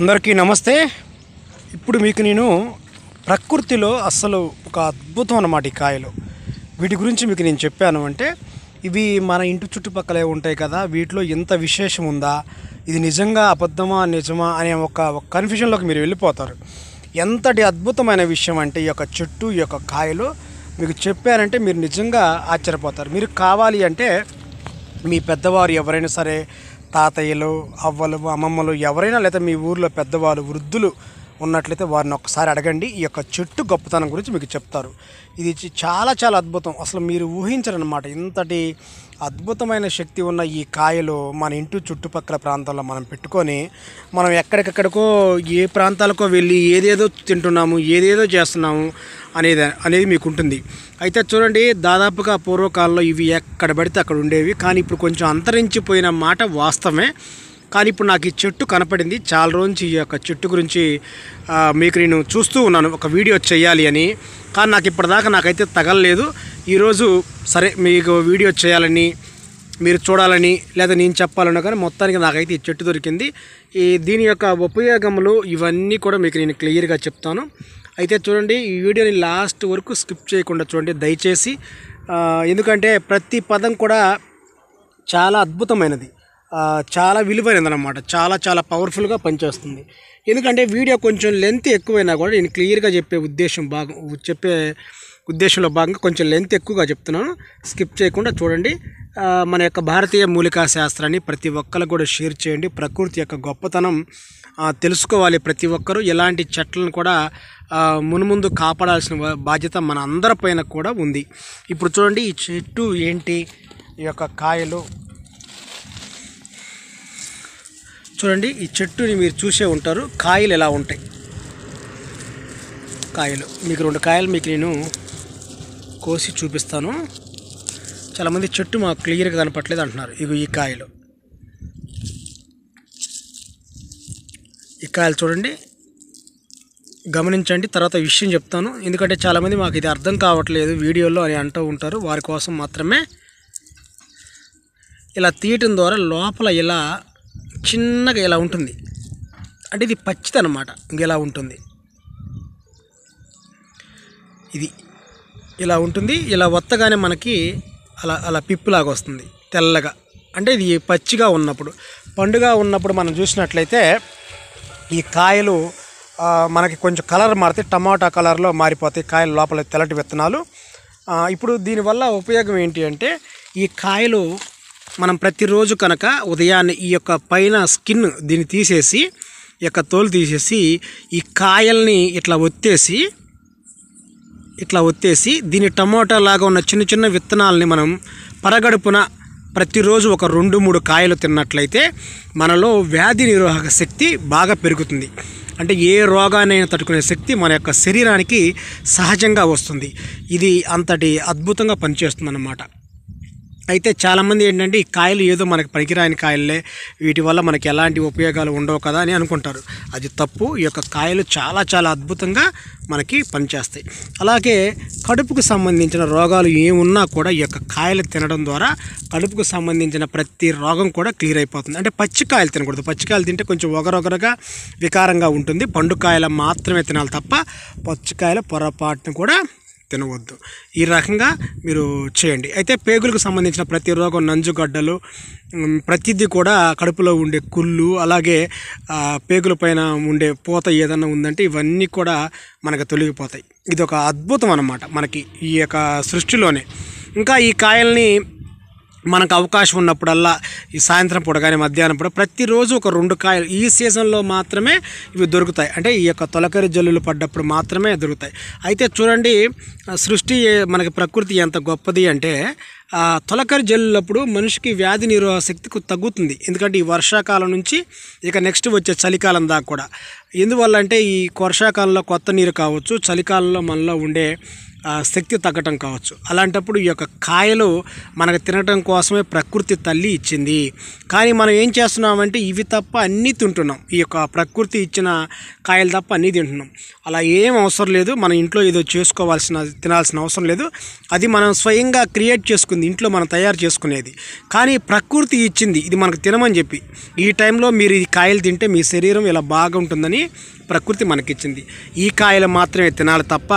అందరికీ నమస్తే ఇప్పుడు మీకు నేను ప్రకృతిలో అస్సలు ఒక అద్భుతం అన్నమాట ఈ కాయలు వీటి గురించి మీకు నేను చెప్పాను అంటే ఇవి మన ఇంటి చుట్టుపక్కలే ఉంటాయి కదా వీటిలో ఎంత విశేషం ఉందా ఇది నిజంగా అబద్ధమా నిజమా అనే ఒక కన్ఫ్యూజన్లోకి మీరు వెళ్ళిపోతారు ఎంతటి అద్భుతమైన విషయం అంటే ఈ యొక్క చెట్టు ఈ యొక్క కాయలు మీకు చెప్పారంటే మీరు నిజంగా ఆశ్చర్యపోతారు మీరు కావాలి అంటే మీ పెద్దవారు ఎవరైనా సరే తాతయ్యలు అవ్వలు అమ్మమ్మలు ఎవరైనా లేదా మీ ఊర్లో పెద్దవాళ్ళు వృద్ధులు ఉన్నట్లయితే వారిని ఒకసారి అడగండి ఈ యొక్క చెట్టు గొప్పతనం గురించి మీకు చెప్తారు ఇది చాలా చాలా అద్భుతం అసలు మీరు ఊహించరనమాట ఇంతటి అద్భుతమైన శక్తి ఉన్న ఈ కాయలు మన ఇంటి చుట్టుపక్కల ప్రాంతాల్లో మనం పెట్టుకొని మనం ఎక్కడికెక్కడికో ఏ ప్రాంతాలకో వెళ్ళి ఏదేదో తింటున్నాము ఏదేదో చేస్తున్నాము అనేది అనేది మీకు ఉంటుంది అయితే చూడండి దాదాపుగా పూర్వకాలంలో ఇవి ఎక్కడ పడితే అక్కడ ఉండేవి కానీ ఇప్పుడు కొంచెం అంతరించిపోయిన మాట వాస్తవమే కానీ ఇప్పుడు నాకు ఈ చెట్టు కనపడింది చాలా రోజు ఈ యొక్క చెట్టు గురించి మీకు నేను చూస్తూ ఉన్నాను ఒక వీడియో చేయాలి అని కానీ నాకు ఇప్పటిదాకా నాకైతే తగలలేదు ఈరోజు సరే మీకు వీడియో చేయాలని మీరు చూడాలని లేదా నేను చెప్పాలన్నా కానీ మొత్తానికి నాకైతే ఈ చెట్టు దొరికింది ఈ దీని యొక్క ఉపయోగములు ఇవన్నీ కూడా మీకు నేను క్లియర్గా చెప్తాను అయితే చూడండి ఈ వీడియోని లాస్ట్ వరకు స్కిప్ చేయకుండా చూడండి దయచేసి ఎందుకంటే ప్రతి పదం కూడా చాలా అద్భుతమైనది చాలా విలువైనది అనమాట చాలా చాలా పవర్ఫుల్గా పనిచేస్తుంది ఎందుకంటే వీడియో కొంచెం లెంత్ ఎక్కువైనా కూడా నేను క్లియర్గా చెప్పే ఉద్దేశం బాగా చెప్పే ఉద్దేశంలో భాగంగా కొంచెం లెంత్ ఎక్కువగా చెప్తున్నాను స్కిప్ చేయకుండా చూడండి మన యొక్క భారతీయ మూలికా శాస్త్రాన్ని ప్రతి ఒక్కరు కూడా షేర్ చేయండి ప్రకృతి యొక్క గొప్పతనం తెలుసుకోవాలి ప్రతి ఒక్కరూ ఎలాంటి చెట్లను కూడా మునుముందు కాపాడాల్సిన బాధ్యత మన అందరిపైన కూడా ఉంది ఇప్పుడు చూడండి ఈ చెట్టు ఏంటి ఈ యొక్క కాయలు చూడండి ఈ చెట్టుని మీరు చూసే ఉంటారు కాయలు ఎలా ఉంటాయి కాయలు మీకు రెండు కాయలు మీకు నేను కోసి చూపిస్తాను చాలామంది చెట్టు మాకు క్లియర్గా కనపట్టలేదు అంటున్నారు ఇవి ఈ కాయలు ఈ కాయలు చూడండి గమనించండి తర్వాత విషయం చెప్తాను ఎందుకంటే చాలామంది మాకు ఇది అర్థం కావట్లేదు వీడియోలో అని అంటూ ఉంటారు వారి కోసం మాత్రమే ఇలా తీయటం ద్వారా లోపల ఇలా చిన్నగా ఇలా ఉంటుంది అంటే ఇది పచ్చిదనమాట ఇంకెలా ఉంటుంది ఇది ఇలా ఉంటుంది ఇలా వత్తగానే మనకి అలా అలా పిప్పులాగా వస్తుంది తెల్లగా అంటే ఇది పచ్చిగా ఉన్నప్పుడు పండుగ ఉన్నప్పుడు మనం చూసినట్లయితే ఈ కాయలు మనకి కొంచెం కలర్ మారితే టమాటా కలర్లో మారిపోతాయి కాయలు లోపల తెల్లటి విత్తనాలు ఇప్పుడు దీనివల్ల ఉపయోగం ఏంటి అంటే ఈ కాయలు మనం ప్రతిరోజు కనుక ఉదయాన్నే ఈ యొక్క పైన స్కిన్ దీన్ని తీసేసి ఈ యొక్క తోలు తీసేసి ఈ కాయల్ని ఇట్లా ఒత్తేసి ఇట్లా ఒత్తేసి దీని టమోటా లాగా ఉన్న చిన్న చిన్న విత్తనాలని మనం పరగడుపున ప్రతిరోజు ఒక రెండు మూడు కాయలు తిన్నట్లయితే మనలో వ్యాధి నిరోధక శక్తి బాగా పెరుగుతుంది అంటే ఏ రోగానైనా తట్టుకునే శక్తి మన యొక్క శరీరానికి సహజంగా వస్తుంది ఇది అంతటి అద్భుతంగా పనిచేస్తుంది అన్నమాట అయితే చాలామంది ఏంటంటే ఈ కాయలు ఏదో మనకి పనికిరాని కాయలే వీటి వల్ల మనకి ఎలాంటి ఉపయోగాలు ఉండవు కదా అని అనుకుంటారు అది తప్పు ఈ యొక్క కాయలు చాలా చాలా అద్భుతంగా మనకి పనిచేస్తాయి అలాగే కడుపుకు సంబంధించిన రోగాలు ఏమున్నా కూడా ఈ యొక్క కాయలు తినడం ద్వారా కడుపుకు సంబంధించిన ప్రతి రోగం కూడా క్లియర్ అయిపోతుంది అంటే పచ్చికాయలు తినకూడదు పచ్చికాయలు తింటే కొంచెం ఒగరొగరగా వికారంగా ఉంటుంది పండుకాయలు మాత్రమే తినాలి తప్ప పచ్చికాయల పొరపాటును కూడా తినవద్దు ఈ రకంగా మీరు చేయండి అయితే పేగులకు సంబంధించిన ప్రతి రోగం నంజుగడ్డలు ప్రతిదీ కూడా కడుపులో ఉండే కుళ్ళు అలాగే పేగుల పైన ఉండే పూత ఏదన్నా ఉందంటే ఇవన్నీ కూడా మనకు తొలగిపోతాయి ఇది ఒక అద్భుతం అన్నమాట మనకి ఈ యొక్క సృష్టిలోనే ఇంకా ఈ కాయల్ని మనకు అవకాశం ఉన్నప్పుడల్లా ఈ సాయంత్రం పూట కానీ మధ్యాహ్నం పూట ప్రతిరోజు ఒక రెండు కాయలు ఈ సీజన్లో మాత్రమే ఇవి దొరుకుతాయి అంటే ఈ యొక్క తొలకరి జల్లులు పడ్డప్పుడు మాత్రమే దొరుకుతాయి అయితే చూడండి సృష్టి మనకి ప్రకృతి ఎంత గొప్పది అంటే తొలకరి జల్లులప్పుడు మనిషికి వ్యాధి నిరోధ శక్తికి తగ్గుతుంది ఎందుకంటే ఈ వర్షాకాలం నుంచి ఇక నెక్స్ట్ వచ్చే చలికాలం దాకా కూడా ఎందువల్ల అంటే ఈ వర్షాకాలంలో కొత్త నీరు కావచ్చు చలికాలంలో మనలో ఉండే శక్తి తగ్గటం కావచ్చు అలాంటప్పుడు ఈ యొక్క కాయలు మనకు తినటం కోసమే ప్రకృతి తల్లి ఇచ్చింది కానీ మనం ఏం చేస్తున్నామంటే ఇవి తప్ప అన్నీ తింటున్నాం ఈ యొక్క ప్రకృతి ఇచ్చిన కాయలు తప్ప అన్నీ తింటున్నాం అలా ఏం అవసరం లేదు మన ఇంట్లో ఏదో చేసుకోవాల్సిన తినాల్సిన అవసరం లేదు అది మనం స్వయంగా క్రియేట్ చేసుకుంది ఇంట్లో మనం తయారు చేసుకునేది కానీ ప్రకృతి ఇచ్చింది ఇది మనకు తినమని చెప్పి ఈ టైంలో మీరు ఈ కాయలు తింటే మీ శరీరం ఇలా బాగుంటుందని ప్రకృతి మనకిచ్చింది ఈ కాయలు మాత్రమే తినాలి తప్ప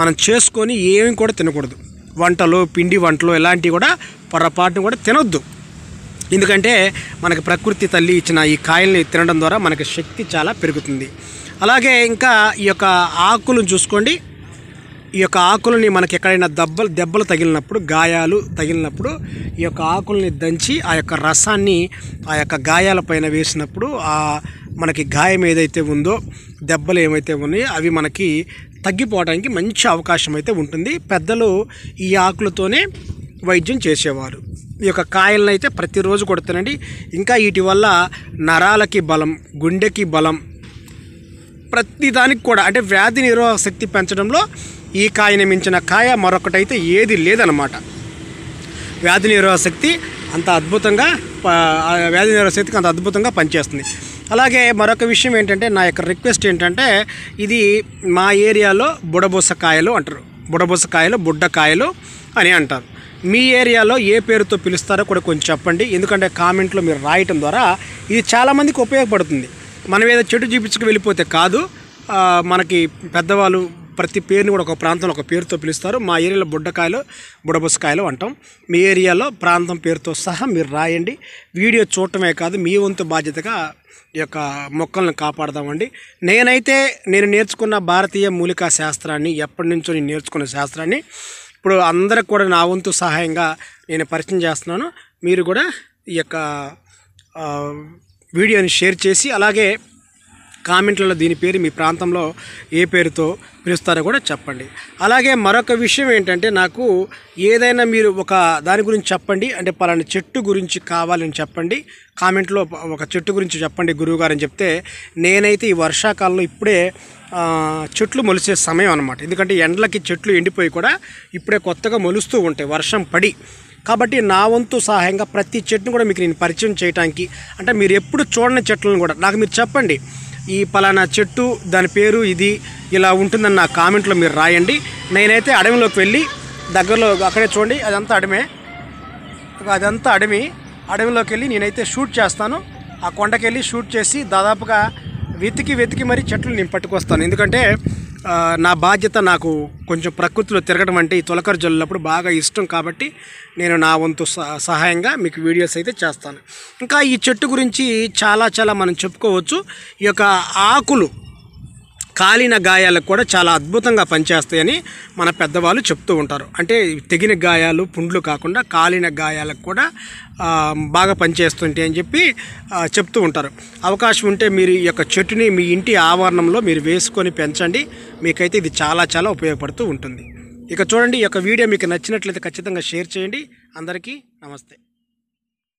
మనం చేసుకో పెట్టుకొని ఏమి కూడా తినకూడదు వంటలు పిండి వంటలు ఇలాంటివి కూడా పొరపాటును కూడా తినొద్దు ఎందుకంటే మనకి ప్రకృతి తల్లి ఇచ్చిన ఈ కాయల్ని తినడం ద్వారా మనకి శక్తి చాలా పెరుగుతుంది అలాగే ఇంకా ఈ యొక్క ఆకులను చూసుకోండి ఈ యొక్క ఆకులని మనకి ఎక్కడైనా దెబ్బలు దెబ్బలు తగిలినప్పుడు గాయాలు తగిలినప్పుడు ఈ యొక్క ఆకుల్ని దంచి ఆ యొక్క రసాన్ని ఆ యొక్క గాయాలపైన వేసినప్పుడు ఆ మనకి గాయం ఏదైతే ఉందో దెబ్బలు ఏమైతే ఉన్నాయో అవి మనకి తగ్గిపోవడానికి మంచి అవకాశం అయితే ఉంటుంది పెద్దలు ఈ ఆకులతోనే వైద్యం చేసేవారు ఈ యొక్క కాయలను అయితే ప్రతిరోజు కొడతానండి ఇంకా వీటి వల్ల నరాలకి బలం గుండెకి బలం ప్రతి దానికి కూడా అంటే వ్యాధి నిరోధక శక్తి పెంచడంలో ఈ కాయని మించిన కాయ మరొకటైతే ఏది లేదనమాట వ్యాధి నిరోధక శక్తి అంత అద్భుతంగా వ్యాధి నిరోధక శక్తికి అంత అద్భుతంగా పనిచేస్తుంది అలాగే మరొక విషయం ఏంటంటే నా యొక్క రిక్వెస్ట్ ఏంటంటే ఇది మా ఏరియాలో బుడబుసకాయలు అంటారు బుడబుసకాయలు బుడ్డకాయలు అని అంటారు మీ ఏరియాలో ఏ పేరుతో పిలుస్తారో కూడా కొంచెం చెప్పండి ఎందుకంటే కామెంట్లో మీరు రాయటం ద్వారా ఇది చాలామందికి ఉపయోగపడుతుంది మనం ఏదో చెట్టు చూపించుకు వెళ్ళిపోతే కాదు మనకి పెద్దవాళ్ళు ప్రతి పేరుని కూడా ఒక ప్రాంతంలో ఒక పేరుతో పిలుస్తారు మా ఏరియాలో బుడ్డకాయలు బుడబుసకాయలు అంటాం మీ ఏరియాలో ప్రాంతం పేరుతో సహా మీరు రాయండి వీడియో చూడటమే కాదు మీ వంతు బాధ్యతగా ఈ యొక్క మొక్కలను కాపాడదామండి నేనైతే నేను నేర్చుకున్న భారతీయ మూలికా శాస్త్రాన్ని ఎప్పటి నుంచో నేను నేర్చుకున్న శాస్త్రాన్ని ఇప్పుడు అందరికి కూడా నా వంతు సహాయంగా నేను పరిచయం చేస్తున్నాను మీరు కూడా ఈ యొక్క వీడియోని షేర్ చేసి అలాగే కామెంట్లలో దీని పేరు మీ ప్రాంతంలో ఏ పేరుతో పిలుస్తారో కూడా చెప్పండి అలాగే మరొక విషయం ఏంటంటే నాకు ఏదైనా మీరు ఒక దాని గురించి చెప్పండి అంటే పలానా చెట్టు గురించి కావాలని చెప్పండి కామెంట్లో ఒక చెట్టు గురించి చెప్పండి గురువుగారు చెప్తే నేనైతే ఈ వర్షాకాలంలో ఇప్పుడే చెట్లు మొలిసే సమయం అనమాట ఎందుకంటే ఎండలకి చెట్లు ఎండిపోయి కూడా ఇప్పుడే కొత్తగా మొలుస్తూ ఉంటాయి వర్షం పడి కాబట్టి నా వంతు సహాయంగా ప్రతి చెట్టును కూడా మీకు నేను పరిచయం చేయడానికి అంటే మీరు ఎప్పుడు చూడని చెట్లను కూడా నాకు మీరు చెప్పండి ఈ పలానా చెట్టు దాని పేరు ఇది ఇలా ఉంటుందని నా కామెంట్లో మీరు రాయండి నేనైతే అడవిలోకి వెళ్ళి దగ్గరలో అక్కడే చూడండి అదంతా అడమే అదంతా అడవి అడవిలోకి వెళ్ళి నేనైతే షూట్ చేస్తాను ఆ కొండకెళ్ళి షూట్ చేసి దాదాపుగా వెతికి వెతికి మరీ చెట్లు నేను పట్టుకొస్తాను ఎందుకంటే నా బాధ్యత నాకు కొంచెం ప్రకృతిలో తిరగడం అంటే ఈ తొలకరు జల్లినప్పుడు బాగా ఇష్టం కాబట్టి నేను నా వంతు సహాయంగా మీకు వీడియోస్ అయితే చేస్తాను ఇంకా ఈ చెట్టు గురించి చాలా చాలా మనం చెప్పుకోవచ్చు ఈ యొక్క ఆకులు కాలిన గాయాలకు కూడా చాలా అద్భుతంగా పనిచేస్తాయని మన పెద్దవాళ్ళు చెప్తూ ఉంటారు అంటే తెగిన గాయాలు పుండ్లు కాకుండా కాలిన గాయాలకు కూడా బాగా పనిచేస్తుంటాయి అని చెప్పి చెప్తూ ఉంటారు అవకాశం ఉంటే మీరు ఈ యొక్క చెట్టుని మీ ఇంటి ఆవరణంలో మీరు వేసుకొని పెంచండి మీకైతే ఇది చాలా చాలా ఉపయోగపడుతూ ఉంటుంది ఇక చూడండి ఈ యొక్క వీడియో మీకు నచ్చినట్లయితే ఖచ్చితంగా షేర్ చేయండి అందరికీ నమస్తే